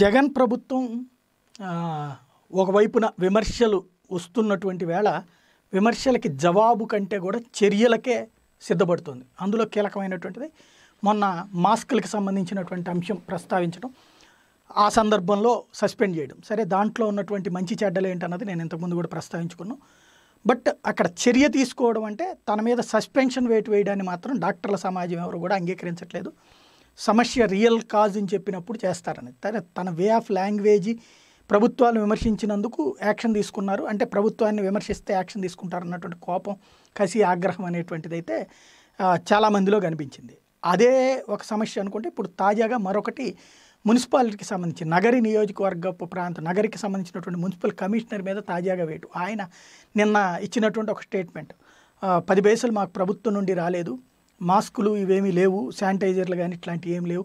జగన్ ప్రభుత్వం ఒకవైపున విమర్శలు వస్తున్నటువంటి వేళ విమర్శలకి జవాబు కంటే కూడా చర్యలకే సిద్ధపడుతుంది అందులో కీలకమైనటువంటిది మొన్న మాస్కులకు సంబంధించినటువంటి అంశం ప్రస్తావించడం ఆ సందర్భంలో సస్పెండ్ చేయడం సరే దాంట్లో ఉన్నటువంటి మంచి చెడ్డలు ఏంటన్నది నేను ఇంతకుముందు కూడా ప్రస్తావించుకున్నాను బట్ అక్కడ చర్య తీసుకోవడం అంటే తన మీద సస్పెన్షన్ వేటు వేయడాన్ని మాత్రం డాక్టర్ల సమాజం ఎవరు కూడా అంగీకరించట్లేదు సమస్య రియల్ కాజ్ అని చెప్పినప్పుడు చేస్తారని తన తన వే ఆఫ్ లాంగ్వేజ్ ప్రభుత్వాలు విమర్శించినందుకు యాక్షన్ తీసుకున్నారు అంటే ప్రభుత్వాన్ని విమర్శిస్తే యాక్షన్ తీసుకుంటారు అన్నటువంటి కోపం కసి ఆగ్రహం అనేటువంటిది అయితే చాలామందిలో కనిపించింది అదే ఒక సమస్య అనుకుంటే ఇప్పుడు తాజాగా మరొకటి మున్సిపాలిటీకి సంబంధించి నగరి నియోజకవర్గపు ప్రాంత నగరికి సంబంధించినటువంటి మున్సిపల్ కమిషనర్ మీద తాజాగా వేటు ఆయన నిన్న ఇచ్చినటువంటి ఒక స్టేట్మెంట్ పది పైసలు మాకు ప్రభుత్వం నుండి రాలేదు మాస్కులు ఇవేమీ లేవు శానిటైజర్లు కానీ ఇట్లాంటివి ఏం లేవు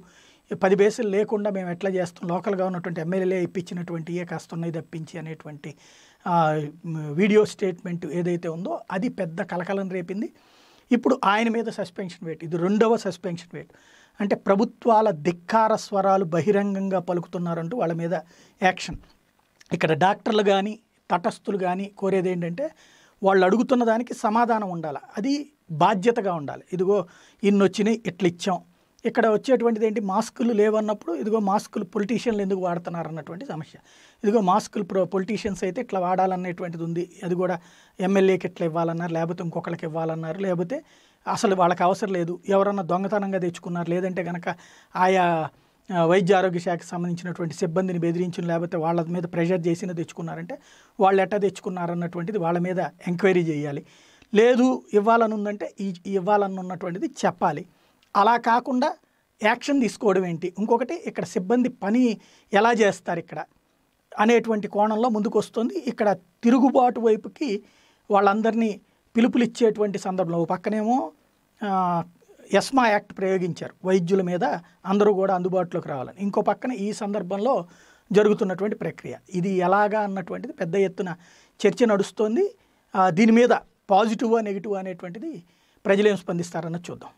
పది బేసులు లేకుండా మేము ఎట్లా చేస్తాం లోకల్గా ఉన్నటువంటి ఎమ్మెల్యేలే ఇప్పించినటువంటి ఏ కాస్తున్నాయి తప్పించి అనేటువంటి వీడియో స్టేట్మెంట్ ఏదైతే ఉందో అది పెద్ద కలకలం రేపింది ఇప్పుడు ఆయన మీద సస్పెన్షన్ వేట్ ఇది రెండవ సస్పెన్షన్ వేట్ అంటే ప్రభుత్వాల ధిక్కార స్వరాలు బహిరంగంగా పలుకుతున్నారంటూ వాళ్ళ మీద యాక్షన్ ఇక్కడ డాక్టర్లు కానీ తటస్థులు కానీ కోరేది ఏంటంటే వాళ్ళు అడుగుతున్న దానికి సమాధానం ఉండాలి అది బాధ్యతగా ఉండాలి ఇదిగో ఇన్ని వచ్చినాయి ఇట్లా ఇచ్చాం ఇక్కడ వచ్చేటువంటిది ఏంటి మాస్కులు లేవన్నప్పుడు ఇదిగో మాస్కులు పొలిటీషియన్లు ఎందుకు వాడుతున్నారు అన్నటువంటి సమస్య ఇదిగో మాస్కులు ప్రో పొలిటీషియన్స్ అయితే ఇట్లా వాడాలనేటువంటిది ఉంది అది కూడా ఎమ్మెల్యేకి ఇట్లా ఇవ్వాలన్నారు లేకపోతే ఇంకొకళ్ళకి ఇవ్వాలన్నారు లేకపోతే అసలు వాళ్ళకి అవసరం లేదు ఎవరన్నా దొంగతనంగా తెచ్చుకున్నారు లేదంటే కనుక ఆయా వైద్య ఆరోగ్య శాఖకు సంబంధించినటువంటి సిబ్బందిని బెదిరించిన లేకపోతే వాళ్ళ మీద ప్రెషర్ చేసిన తెచ్చుకున్నారంటే వాళ్ళు ఎట్టా తెచ్చుకున్నారన్నటువంటిది వాళ్ళ మీద ఎంక్వైరీ చేయాలి లేదు ఇవ్వాలనుందంటే ఇవ్వాలనున్నటువంటిది చెప్పాలి అలా కాకుండా యాక్షన్ తీసుకోవడం ఏంటి ఇంకొకటి ఇక్కడ సిబ్బంది పని ఎలా చేస్తారు ఇక్కడ అనేటువంటి కోణంలో ముందుకు వస్తుంది ఇక్కడ తిరుగుబాటు వైపుకి వాళ్ళందరినీ పిలుపులిచ్చేటువంటి సందర్భంలో పక్కనేమో ఎస్మా యాక్ట్ ప్రయోగించారు వైద్యుల మీద అందరూ కూడా అందుబాటులోకి రావాలని ఇంకో పక్కన ఈ సందర్భంలో జరుగుతున్నటువంటి ప్రక్రియ ఇది ఎలాగా అన్నటువంటిది పెద్ద ఎత్తున చర్చ నడుస్తోంది దీని మీద పాజిటివా నెగిటివ్ అనేటువంటిది ప్రజలేం స్పందిస్తారన్నది చూద్దాం